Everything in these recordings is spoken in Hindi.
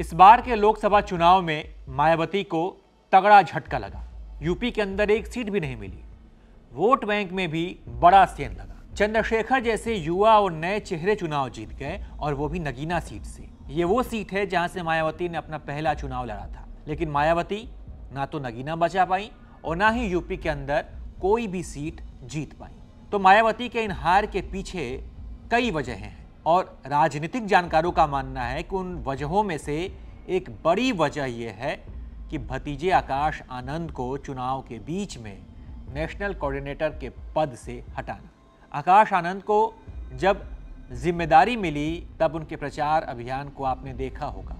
इस बार के लोकसभा चुनाव में मायावती को तगड़ा झटका लगा यूपी के अंदर एक सीट भी नहीं मिली वोट बैंक में भी बड़ा सेन लगा चंद्रशेखर जैसे युवा और नए चेहरे चुनाव जीत गए और वो भी नगीना सीट से ये वो सीट है जहां से मायावती ने अपना पहला चुनाव लड़ा था लेकिन मायावती ना तो नगीना बचा पाई और ना ही यूपी के अंदर कोई भी सीट जीत पाई तो मायावती के इन हार के पीछे कई वजहें हैं और राजनीतिक जानकारों का मानना है कि उन वजहों में से एक बड़ी वजह यह है कि भतीजे आकाश आनंद को चुनाव के बीच में नेशनल कोऑर्डिनेटर के पद से हटाना आकाश आनंद को जब जिम्मेदारी मिली तब उनके प्रचार अभियान को आपने देखा होगा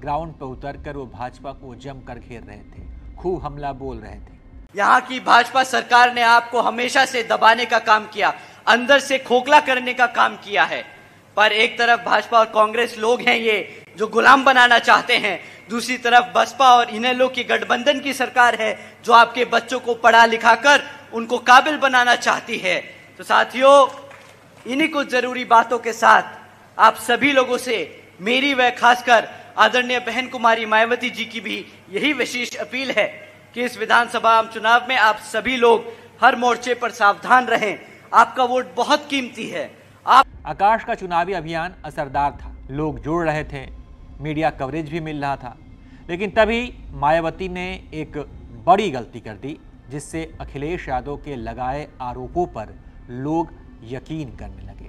ग्राउंड पर उतरकर वो भाजपा को जमकर घेर रहे थे खूब हमला बोल रहे थे यहाँ की भाजपा सरकार ने आपको हमेशा से दबाने का काम किया अंदर से खोखला करने का काम किया है पर एक तरफ भाजपा और कांग्रेस लोग हैं ये जो गुलाम बनाना चाहते हैं दूसरी तरफ बसपा और लोग की गठबंधन की सरकार है जो आपके बच्चों को पढ़ा लिखा कर उनको काबिल बनाना चाहती है तो साथियों इन्हीं कुछ जरूरी बातों के साथ आप सभी लोगों से मेरी व खासकर आदरणीय बहन कुमारी मायावती जी की भी यही विशेष अपील है कि इस विधानसभा चुनाव में आप सभी लोग हर मोर्चे पर सावधान रहें आपका वोट बहुत कीमती है आप आकाश का चुनावी अभियान असरदार था लोग जोड़ रहे थे मीडिया कवरेज भी मिल रहा था लेकिन तभी मायावती ने एक बड़ी गलती कर दी जिससे अखिलेश यादव के लगाए आरोपों पर लोग यकीन करने लगे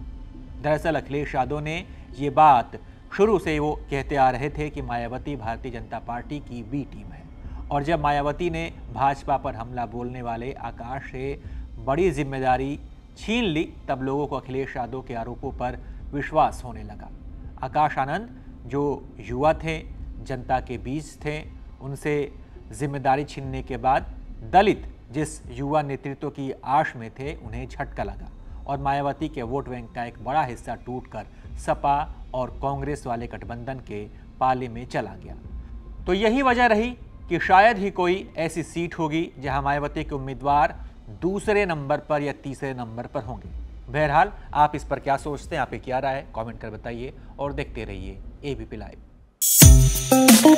दरअसल अखिलेश यादव ने ये बात शुरू से वो कहते आ रहे थे कि मायावती भारतीय जनता पार्टी की बी टीम है और जब मायावती ने भाजपा पर हमला बोलने वाले आकाश से बड़ी जिम्मेदारी छीन ली तब लोगों को अखिलेश यादव के आरोपों पर विश्वास होने लगा आकाश आनंद जो युवा थे जनता के बीच थे उनसे जिम्मेदारी छीनने के बाद दलित जिस युवा नेतृत्व की आश में थे उन्हें झटका लगा और मायावती के वोट बैंक का एक बड़ा हिस्सा टूटकर सपा और कांग्रेस वाले गठबंधन के पाले में चला गया तो यही वजह रही कि शायद ही कोई ऐसी सीट होगी जहां मायावती के उम्मीदवार दूसरे नंबर पर या तीसरे नंबर पर होंगे बहरहाल आप इस पर क्या सोचते हैं आप क्या राय है कमेंट कर बताइए और देखते रहिए ए बी पी लाइव